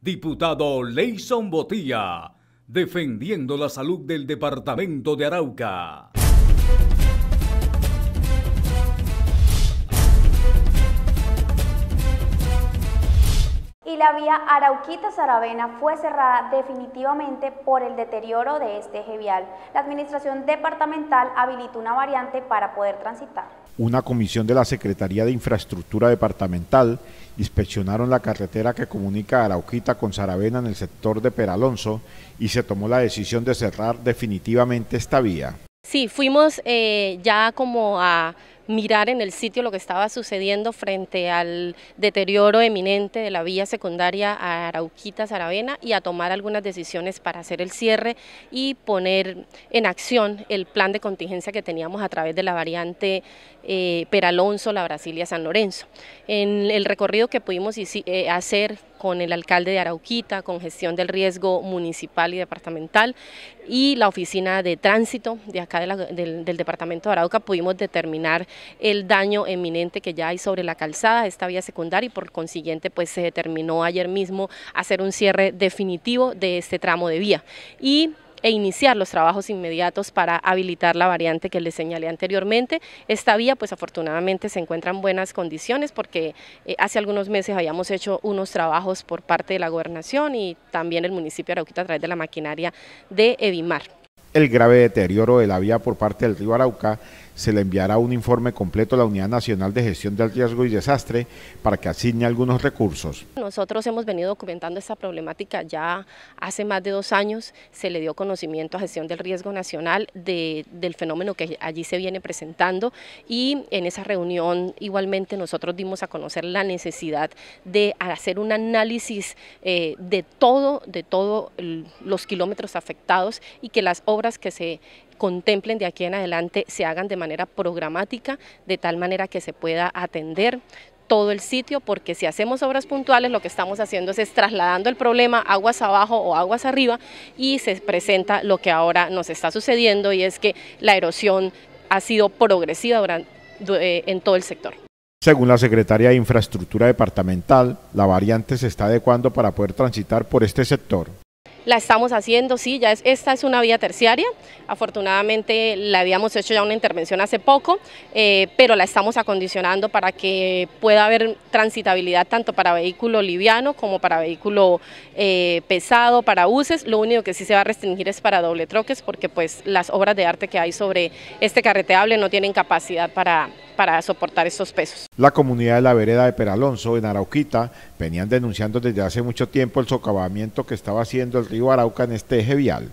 diputado Leison Botía, defendiendo la salud del departamento de Arauca. la vía Arauquita-Saravena fue cerrada definitivamente por el deterioro de este eje vial. La Administración Departamental habilitó una variante para poder transitar. Una comisión de la Secretaría de Infraestructura Departamental inspeccionaron la carretera que comunica Arauquita con Saravena en el sector de Peralonso y se tomó la decisión de cerrar definitivamente esta vía. Sí, fuimos eh, ya como a mirar en el sitio lo que estaba sucediendo frente al deterioro eminente de la vía secundaria a Saravena y a tomar algunas decisiones para hacer el cierre y poner en acción el plan de contingencia que teníamos a través de la variante eh, Peralonso, la Brasilia San Lorenzo. En el recorrido que pudimos eh, hacer con el alcalde de Arauquita, con gestión del riesgo municipal y departamental, y la oficina de tránsito de acá del, departamento de Arauca, pudimos determinar el daño eminente que ya hay sobre la calzada, esta vía secundaria, y por consiguiente pues se determinó ayer mismo hacer un cierre definitivo de este tramo de vía. Y e iniciar los trabajos inmediatos para habilitar la variante que les señalé anteriormente. Esta vía pues afortunadamente se encuentra en buenas condiciones porque eh, hace algunos meses habíamos hecho unos trabajos por parte de la gobernación y también el municipio de Arauquita a través de la maquinaria de Evimar. El grave deterioro de la vía por parte del río Arauca se le enviará un informe completo a la Unidad Nacional de Gestión del Riesgo y Desastre para que asigne algunos recursos. Nosotros hemos venido documentando esta problemática ya hace más de dos años, se le dio conocimiento a Gestión del Riesgo Nacional del fenómeno que allí se viene presentando y en esa reunión igualmente nosotros dimos a conocer la necesidad de hacer un análisis eh, de todo, de todos los kilómetros afectados y que las obras que se contemplen de aquí en adelante se hagan de manera programática, de tal manera que se pueda atender todo el sitio, porque si hacemos obras puntuales lo que estamos haciendo es, trasladando el problema aguas abajo o aguas arriba y se presenta lo que ahora nos está sucediendo y es que la erosión ha sido progresiva eh, en todo el sector. Según la Secretaría de Infraestructura Departamental, la variante se está adecuando para poder transitar por este sector la estamos haciendo, sí, ya es, esta es una vía terciaria, afortunadamente la habíamos hecho ya una intervención hace poco, eh, pero la estamos acondicionando para que pueda haber transitabilidad tanto para vehículo liviano como para vehículo eh, pesado, para buses, lo único que sí se va a restringir es para doble troques porque pues las obras de arte que hay sobre este carreteable no tienen capacidad para para soportar estos pesos. La comunidad de la vereda de Peralonso, en Arauquita, venían denunciando desde hace mucho tiempo el socavamiento que estaba haciendo el río Arauca en este eje vial.